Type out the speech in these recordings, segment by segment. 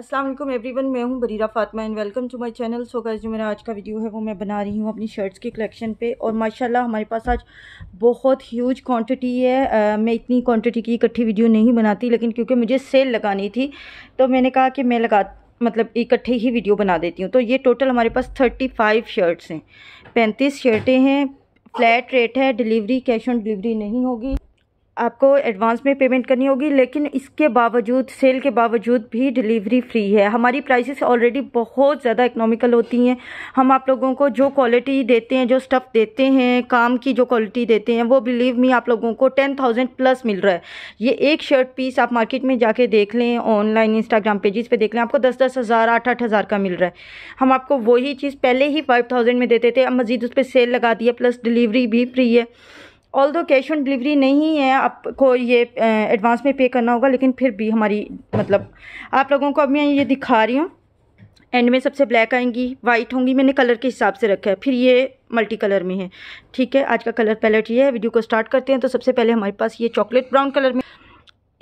अस्सलाम वालेकुम एवरीवन मैं हूं Bareera Fatima and welcome to my channel so guys जो मेरा आज का वीडियो है वो मैं बना रही हूं अपनी शर्ट्स के कलेक्शन पे और माशाल्लाह हमारे पास आज बहुत ह्यूज क्वांटिटी है आ, मैं इतनी क्वांटिटी की इकट्ठी वीडियो नहीं बनाती लेकिन क्योंकि मुझे सेल लगानी थी तो मैंने कहा कि मैं लगा मतलब इकट्ठे ही वीडियो बना देती हूँ तो ये टोटल हमारे पास थर्टी फाइव शर्ट्स हैं पैंतीस शर्टें हैं फ्लैट रेट है डिलीवरी कैश ऑन डिलीवरी नहीं होगी आपको एडवांस में पेमेंट करनी होगी लेकिन इसके बावजूद सेल के बावजूद भी डिलीवरी फ्री है हमारी प्राइसेस ऑलरेडी बहुत ज़्यादा इकोनॉमिकल होती हैं हम आप लोगों को जो क्वालिटी देते हैं जो स्टफ़ देते हैं काम की जो क्वालिटी देते हैं वो बिलीव मी आप लोगों को टेन थाउजेंड प्लस मिल रहा है ये एक शर्ट पीस आप मार्केट में जाके देख लें ऑनलाइन इंस्टाग्राम पेजेस पर पे देख लें आपको दस दस हज़ार आठ आठ हज़ार का मिल रहा है हम आपको वही चीज़ पहले ही फाइव थाउजेंड में देते थे अब मज़ीद उस पर सेल लगा दी है प्लस डिलीवरी भी फ्री है although cash on delivery नहीं है आपको ये एडवांस में पे करना होगा लेकिन फिर भी हमारी मतलब आप लोगों को अब मैं ये दिखा रही हूँ एंड में सबसे ब्लैक आएंगी वाइट होंगी मैंने कलर के हिसाब से रखा है फिर ये मल्टी कलर में है ठीक है आज का कलर पैलेट ये है वीडियो को स्टार्ट करते हैं तो सबसे पहले हमारे पास ये चॉकलेट ब्राउन कलर में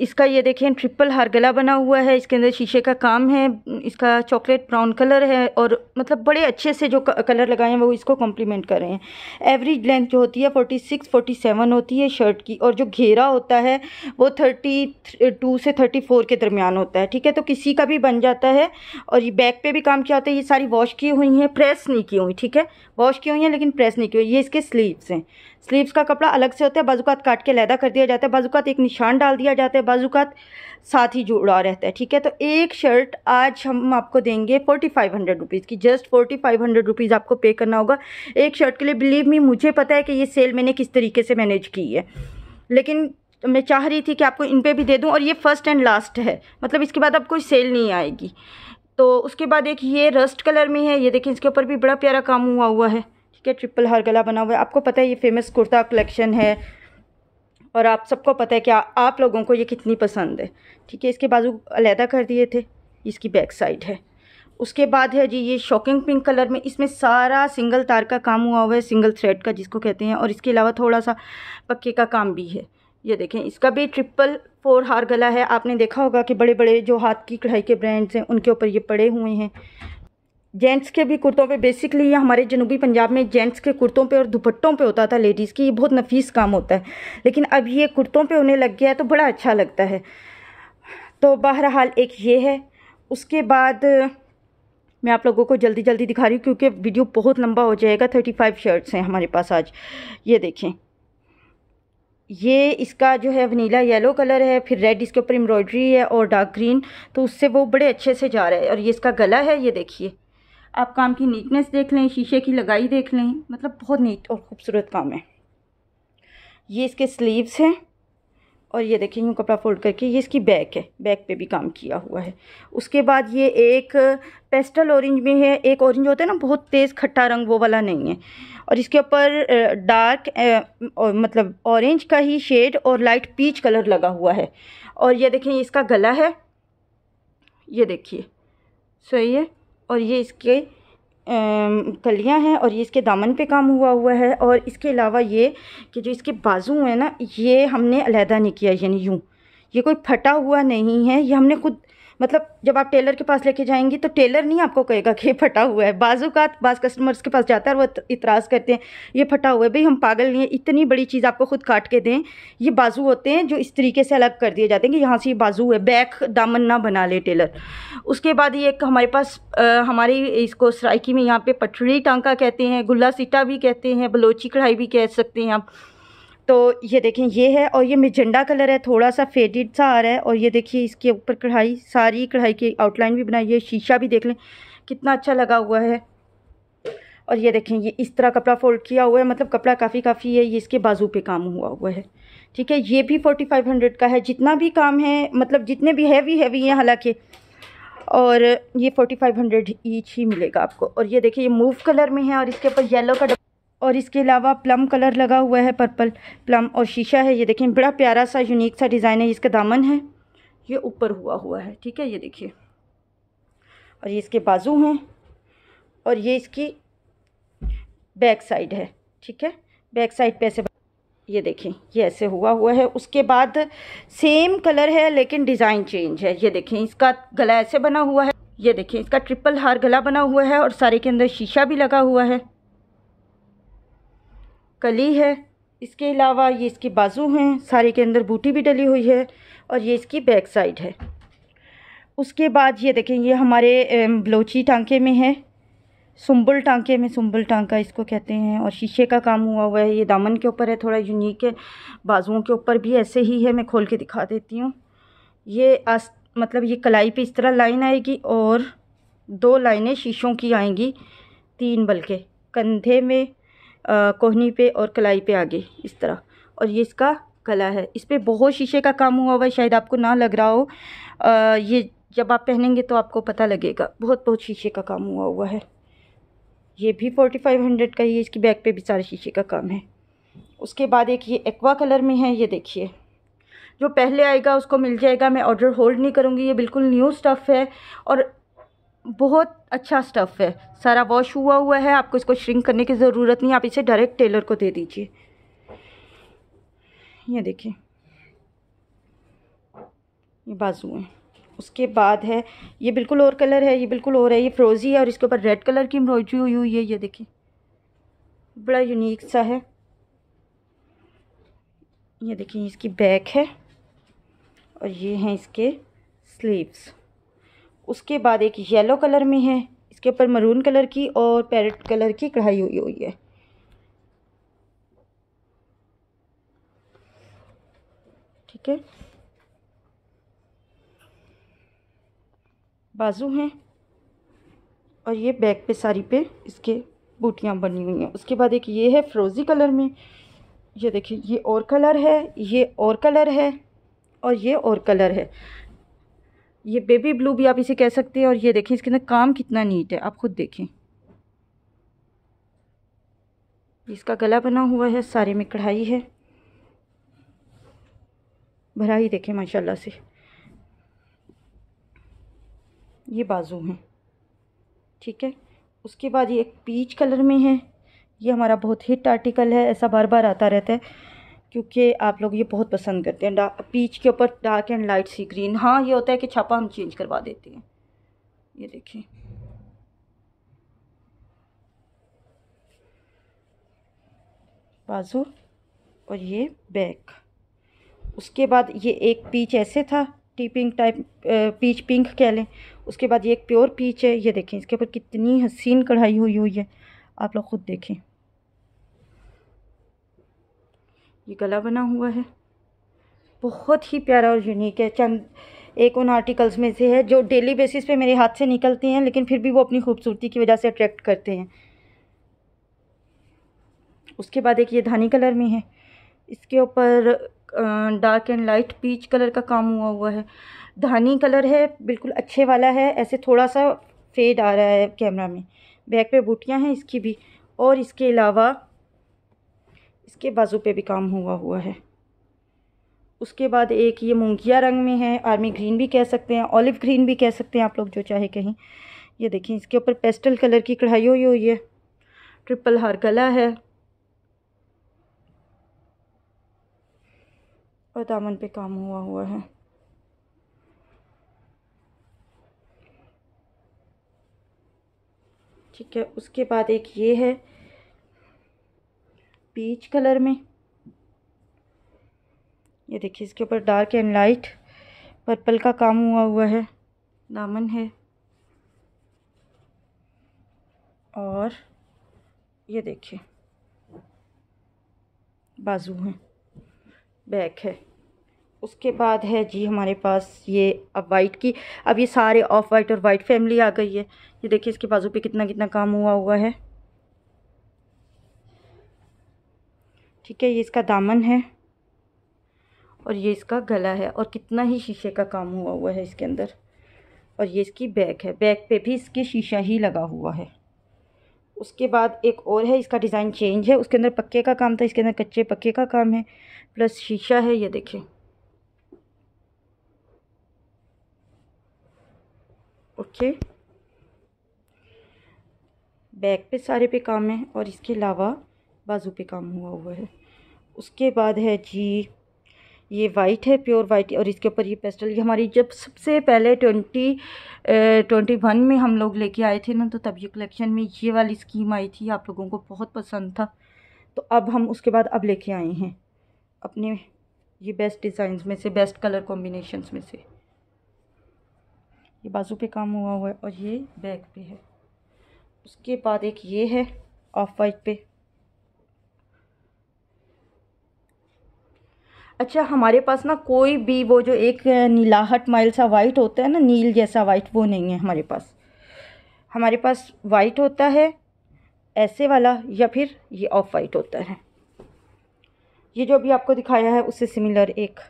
इसका ये देखें ट्रिपल हार गला बना हुआ है इसके अंदर शीशे का काम है इसका चॉकलेट ब्राउन कलर है और मतलब बड़े अच्छे से जो कलर लगाए हैं वो इसको कॉम्प्लीमेंट कर रहे हैं एवरेज लेंथ जो होती है फोर्टी सिक्स फोर्टी सेवन होती है शर्ट की और जो घेरा होता है वो थर्टी टू से थर्टी फोर के दरमियान होता है ठीक है तो किसी का भी बन जाता है और ये बैक पर भी काम किया होता है ये सारी वॉश की हुई हैं प्रेस नहीं की हुई ठीक है वॉश की हुई हैं लेकिन प्रेस नहीं की हुई ये इसके स्लीव्स हैं स्लीवस का कपड़ा अलग से होता है बाजूकात काट के लैदा कर दिया जाता है बाजूकात एक निशान डाल दिया जाता है बाज़ू साथ ही जुड़ा रहता है ठीक है तो एक शर्ट आज हम आपको देंगे फोर्टी फाइव हंड्रेड रुपीज़ की just forty five hundred rupees आपको पे करना होगा एक शर्ट के लिए बिलीव मी मुझे पता है कि ये सेल मैंने किस तरीके से मैनेज की है लेकिन मैं चाह रही थी कि आपको इन पे भी दे दूँ और ये फ़र्स्ट एंड लास्ट है मतलब इसके बाद अब कोई सेल नहीं आएगी तो उसके बाद एक ये रस्ट कलर में है ये देखिए इसके ऊपर भी बड़ा प्यारा काम हुआ हुआ है ठीक है ट्रिपल हार गला बना हुआ है आपको पता है ये फेमस कुर्ता कलेक्शन है और आप सबको पता है कि आ, आप लोगों को ये कितनी पसंद है ठीक है इसके बाजू अलहदा कर दिए थे इसकी बैक साइड है उसके बाद है जी ये शॉकिंग पिंक कलर में इसमें सारा सिंगल तार का काम हुआ हुआ है सिंगल थ्रेड का जिसको कहते हैं और इसके अलावा थोड़ा सा पक्के का काम भी है ये देखें इसका भी ट्रिपल फोर हार गला है आपने देखा होगा कि बड़े बड़े जो हाथ की कढ़ाई के ब्रांड्स हैं उनके ऊपर ये पड़े हुए हैं जेंट्स के भी कुर्तों पे बेसिकली ये हमारे जनूबी पंजाब में जेंट्स के कुर्तों पे और दुपट्टों पे होता था लेडीज़ की ये बहुत नफीस काम होता है लेकिन अब ये कुर्तों पे होने लग गया है तो बड़ा अच्छा लगता है तो बहरहाल एक ये है उसके बाद मैं आप लोगों को जल्दी जल्दी दिखा रही हूँ क्योंकि वीडियो बहुत लंबा हो जाएगा थर्टी फाइव शर्ट्स हैं हमारे पास आज ये देखें ये इसका जो है वनीला येलो कलर है फिर रेड इसके ऊपर एम्ब्रॉयडरी है और डार्क ग्रीन तो उससे वो बड़े अच्छे से जा रहा है और ये इसका गला है ये देखिए आप काम की नीटनेस देख लें शीशे की लगाई देख लें मतलब बहुत नीट और ख़ूबसूरत काम है ये इसके स्लीव्स हैं और ये देखिए यूँ कपड़ा फोल्ड करके ये इसकी बैक है बैक पे भी काम किया हुआ है उसके बाद ये एक पेस्टल ऑरेंज में है एक ऑरेंज होता है ना बहुत तेज़ खट्टा रंग वो वाला नहीं है और इसके ऊपर डार्क मतलब ऑरेंज का ही शेड और लाइट पीच कलर लगा हुआ है और ये देखें इसका गला है ये देखिए सही है और ये इसके कलियाँ हैं और ये इसके दामन पे काम हुआ हुआ है और इसके अलावा ये कि जो इसके बाजू हैं ना ये हमने अलहदा नहीं किया यानी यूँ ये कोई फटा हुआ नहीं है ये हमने खुद मतलब जब आप टेलर के पास लेके जाएंगी तो टेलर नहीं आपको कहेगा कि ये फटा हुआ है बाजू का बाज कस्टमर्स के पास जाता है वो इतराज़ करते हैं ये फटा हुआ है भाई हम पागल नहीं है इतनी बड़ी चीज़ आपको खुद काट के दें ये बाजू होते हैं जो इस तरीके से अलग कर दिए जाते हैं कि यहाँ से ये बाजू है बैक दामन ना बना ले टेलर उसके बाद ये हमारे पास हमारी इसको सराइकी में यहाँ पर पटरी टांका कहते हैं गुल्ला सीटा भी कहते हैं बलोची कढ़ाई भी कह सकते हैं आप तो ये देखें ये है और ये मिजेंडा कलर है थोड़ा सा फेडेड सा आ रहा है और ये देखिए इसके ऊपर कढ़ाई सारी कढ़ाई की आउटलाइन भी बनाई है शीशा भी देख लें कितना अच्छा लगा हुआ है और ये देखें ये इस तरह कपड़ा फोल्ड किया हुआ है मतलब कपड़ा काफ़ी काफ़ी है ये इसके बाजू पे काम हुआ हुआ है ठीक है ये भी फोर्टी फाइव हंड्रेड का है जितना भी काम है मतलब जितने भी हैवी हैवी हैं हालांकि और ये फोर्टी फाइव हंड्रेड ईच ही मिलेगा आपको और ये देखिए ये मूव कलर में है और इसके ऊपर येलो का और इसके अलावा प्लम कलर लगा हुआ है पर्पल प्लम और शीशा है ये देखें बड़ा प्यारा सा यूनिक सा डिज़ाइन है इसका दामन है ये ऊपर हुआ हुआ है ठीक है ये देखिए और ये इसके बाजू हैं और ये इसकी बैक साइड है ठीक है बैक साइड पे ऐसे ये देखें ये ऐसे हुआ हुआ है उसके बाद सेम कलर है लेकिन डिज़ाइन चेंज है ये देखें इसका गला ऐसे बना हुआ है ये देखें इसका ट्रिपल हार गला बना हुआ है और सारे के अंदर शीशा भी लगा हुआ है कली है इसके अलावा ये इसके बाजू हैं सारे के अंदर बूटी भी डली हुई है और ये इसकी बैक साइड है उसके बाद ये देखें ये हमारे बलोची टांके में है सुम्बुल टांके में सुम्बुल टांका इसको कहते हैं और शीशे का काम हुआ हुआ है ये दामन के ऊपर है थोड़ा यूनिक है बाजुओं के ऊपर भी ऐसे ही है मैं खोल के दिखा देती हूँ ये आस मतलब ये कलाई पे इस तरह लाइन आएगी और दो लाइनें शीशों की आएंगी तीन बल्कि कंधे में कोहनी पे और कलाई पे आगे इस तरह और ये इसका गला है इस पर बहुत शीशे का काम हुआ हुआ है शायद आपको ना लग रहा हो आ, ये जब आप पहनेंगे तो आपको पता लगेगा बहुत बहुत शीशे का काम हुआ हुआ है ये भी फोर्टी फाइव हंड्रेड का ही है इसकी बैक पे भी सारे शीशे का काम है उसके बाद एक ये एक्वा कलर में है ये देखिए जो पहले आएगा उसको मिल जाएगा मैं ऑर्डर होल्ड नहीं करूँगी ये बिल्कुल न्यू स्टफ़ है और बहुत अच्छा स्टफ़ है सारा वॉश हुआ हुआ है आपको इसको श्रिंक करने की ज़रूरत नहीं आप इसे डायरेक्ट टेलर को दे दीजिए ये देखिए ये बाजू हैं उसके बाद है ये बिल्कुल और कलर है ये बिल्कुल और है ये फ्रोज़ी है और इसके ऊपर रेड कलर की एम्ब्रॉयडरी हुई हुई है ये देखिए बड़ा यूनिक सा है ये देखिए इसकी बैक है और ये हैं इसके स्लीव्स उसके बाद एक येलो कलर में है इसके ऊपर मरून कलर की और पैरेट कलर की कढ़ाई हुई हुई है ठीक है बाजू हैं और ये बैक पे साड़ी पे इसके बूटियाँ बनी हुई हैं उसके बाद एक ये है फ्रोज़ी कलर में ये देखिए ये और कलर है ये और कलर है और ये और कलर है ये बेबी ब्लू भी आप इसे कह सकते हैं और ये देखें इसके अंदर काम कितना नीट है आप खुद देखें इसका गला बना हुआ है सारे में कढ़ाई है भरा ही देखें माशाल्लाह से ये बाजू हैं ठीक है उसके बाद ये एक पीच कलर में है ये हमारा बहुत हिट आर्टिकल है ऐसा बार बार आता रहता है क्योंकि आप लोग ये बहुत पसंद करते हैं पीच के ऊपर dark and light sea green हाँ ये होता है कि छापा हम चेंज करवा देते हैं ये देखें बाजू और ये बैक उसके बाद ये एक पीच ऐसे था टी पिंक टाइप पीच पिंक कह लें उसके बाद ये एक प्योर पीच है ये देखें इसके ऊपर कितनी हसीन कढ़ाई हुई हुई है आप लोग ख़ुद देखें ये गला बना हुआ है बहुत ही प्यारा और यूनिक है चंद एक उन आर्टिकल्स में से है जो डेली बेसिस पे मेरे हाथ से निकलते हैं लेकिन फिर भी वो अपनी खूबसूरती की वजह से अट्रैक्ट करते हैं उसके बाद एक ये धानी कलर में है इसके ऊपर dark and light peach colour का काम हुआ हुआ है धानी कलर है बिल्कुल अच्छे वाला है ऐसे थोड़ा सा फेड आ रहा है कैमरा में बैक पे बूटियाँ हैं इसकी भी और इसके अलावा इसके बाजू पे भी काम हुआ हुआ है उसके बाद एक ये मूंगिया रंग में है आर्मी ग्रीन भी कह सकते हैं ऑलिव ग्रीन भी कह सकते हैं आप लोग जो चाहे कहीं ये देखें इसके ऊपर पेस्टल कलर की कढ़ाई हुई हुई है ट्रिपल हार गला है और दामन पे काम हुआ हुआ है ठीक है उसके बाद एक ये है पीच कलर में ये देखिए इसके ऊपर डार्क एंड लाइट पर्पल का काम हुआ हुआ है दामन है और ये देखिए बाजू है बैक है उसके बाद है जी हमारे पास ये अब वाइट की अब ये सारे ऑफ वाइट और वाइट फैमिली आ गई है ये देखिए इसके बाजू पे कितना कितना काम हुआ हुआ है ठीक है ये इसका दामन है और ये इसका गला है और कितना ही शीशे का काम हुआ हुआ है इसके अंदर और ये इसकी बैक है बैक पे भी इसके शीशा ही लगा हुआ है उसके बाद एक और है इसका डिज़ाइन चेंज है उसके अंदर पक्के का काम था इसके अंदर कच्चे पक्के का काम है प्लस शीशा है ये देखें ओके बैक पे सारे पे काम है और इसके अलावा बाजू पे काम हुआ हुआ है उसके बाद है जी ये वाइट है प्योर वाइट और इसके ऊपर ये पेस्टल ये हमारी जब सबसे पहले ट्वेंटी ट्वेंटी वन में हम लोग लेके आए थे ना तो तब ये कलेक्शन में ये वाली स्कीम आई थी आप लोगों को बहुत पसंद था तो अब हम उसके बाद अब लेके आए हैं अपने ये बेस्ट डिज़ाइन में से बेस्ट कलर कॉम्बिनेशन में से ये बाजू पे काम हुआ हुआ है और ये बैक पे है उसके बाद एक ये है ऑफ वाइट पे अच्छा हमारे पास ना कोई भी वो जो एक नीलाहट माइल सा वाइट होता है ना नील जैसा वाइट वो नहीं है हमारे पास हमारे पास वाइट होता है ऐसे वाला या फिर ये ऑफ वाइट होता है ये जो अभी आपको दिखाया है उससे सिमिलर एक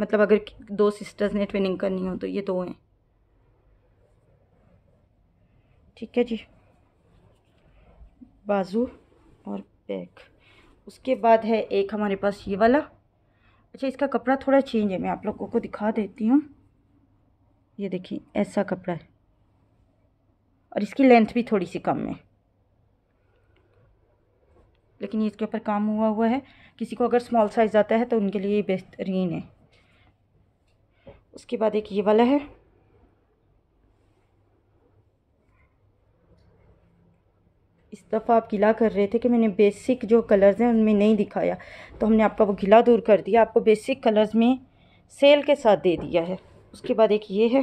मतलब अगर दो सिस्टर्स ने ट्विनिंग करनी हो तो ये दो हैं ठीक है जी बाजू और बैक उसके बाद है एक हमारे पास ये वाला अच्छा इसका कपड़ा थोड़ा चेंज है मैं आप लोगों को दिखा देती हूँ ये देखिए ऐसा कपड़ा है और इसकी लेंथ भी थोड़ी सी कम है लेकिन ये इसके ऊपर काम हुआ हुआ है किसी को अगर स्मॉल साइज़ आता है तो उनके लिए बेहतरीन है उसके बाद एक ये वाला है इस दफ़ा आप गिला कर रहे थे कि मैंने बेसिक जो कलर्स हैं उनमें नहीं दिखाया तो हमने आपका वो गिला दूर कर दिया आपको बेसिक कलर्स में सेल के साथ दे दिया है उसके बाद एक ये है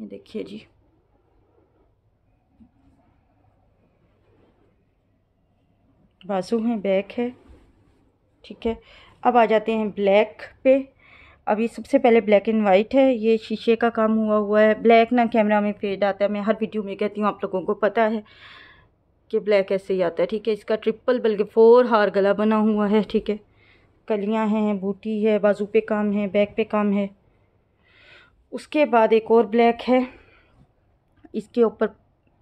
ये देखिए जी बाजू हैं बैक है ठीक है अब आ जाते हैं ब्लैक पे अभी सबसे पहले ब्लैक एंड वाइट है ये शीशे का काम हुआ हुआ है ब्लैक ना कैमरा में फेड आता है मैं हर वीडियो में कहती हूँ आप लोगों को पता है कि ब्लैक ऐसे ही आता है ठीक है इसका ट्रिपल बल्कि फोर हार गला बना हुआ है ठीक है कलियाँ हैं बूटी है बाजू पे काम है बैक पे काम है उसके बाद एक और ब्लैक है इसके ऊपर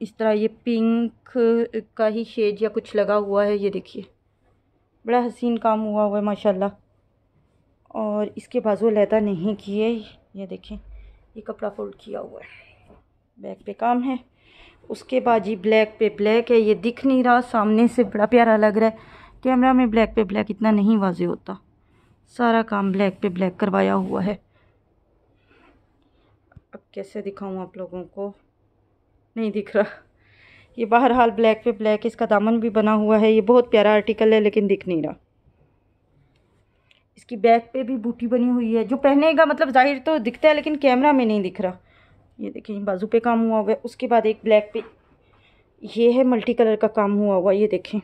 इस तरह ये पिंक का ही शेड या कुछ लगा हुआ है ये देखिए बड़ा हसीन काम हुआ हुआ है माशाल्लाह और इसके बाजू लहदा नहीं किए ये देखें ये कपड़ा फोल्ड किया हुआ है बैक पे काम है उसके बाद जी ब्लैक पे ब्लैक है ये दिख नहीं रहा सामने से बड़ा प्यारा लग रहा है कैमरा में ब्लैक पे ब्लैक इतना नहीं वाजे होता सारा काम ब्लैक पे ब्लैक करवाया हुआ है अब कैसे दिखाऊँ आप लोगों को नहीं दिख रहा ये बहरहाल ब्लैक पे ब्लैक इसका दामन भी बना हुआ है ये बहुत प्यारा आर्टिकल है लेकिन दिख नहीं रहा इसकी बैक पे भी बूटी बनी हुई है जो पहनेगा मतलब जाहिर तो दिखता है लेकिन कैमरा में नहीं दिख रहा ये देखें बाजू पे काम हुआ हुआ है उसके बाद एक ब्लैक पे ये है मल्टी कलर का काम हुआ हुआ ये देखें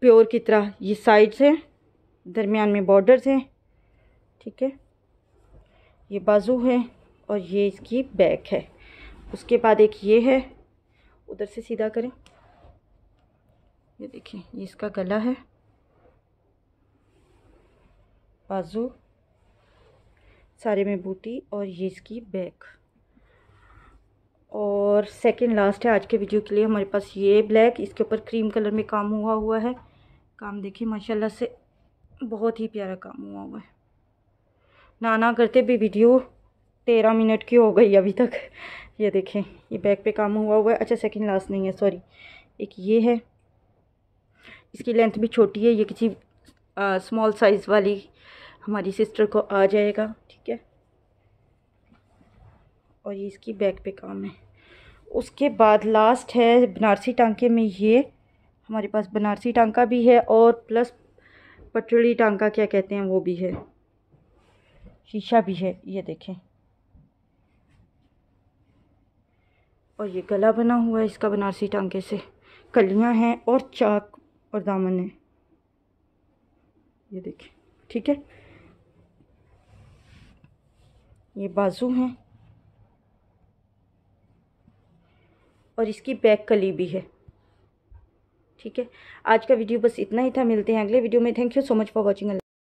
प्योर की तरह ये साइड्स हैं दरमियान में बॉर्डर्स हैं ठीक है ये बाजू है और ये इसकी बैक है उसके बाद एक ये है उधर से सीधा करें ये देखें ये इसका गला है बाजू सारे में बूटी और ये इसकी बैक और सेकंड लास्ट है आज के वीडियो के लिए हमारे पास ये ब्लैक इसके ऊपर क्रीम कलर में काम हुआ हुआ है काम देखिए माशाल्लाह से बहुत ही प्यारा काम हुआ हुआ है नाना करते भी वीडियो तेरह मिनट की हो गई अभी तक ये देखें ये बैक पे काम हुआ हुआ है अच्छा सेकंड लास्ट नहीं है सॉरी एक ये है इसकी लेंथ भी छोटी है ये किसी स्मॉल साइज़ वाली हमारी सिस्टर को आ जाएगा ठीक है और ये इसकी बैक पे काम है उसके बाद लास्ट है बनारसी टांके में ये हमारे पास बनारसी टांका भी है और प्लस पटड़ी टांका क्या कहते हैं वो भी है शीशा भी है ये देखें और ये गला बना हुआ है इसका बनारसी टांके से कलियां हैं और चाक और दामन है ये देखें ठीक है ये बाजू हैं और इसकी बैक कली भी है ठीक है आज का वीडियो बस इतना ही था मिलते हैं अगले वीडियो में thank you so much for watching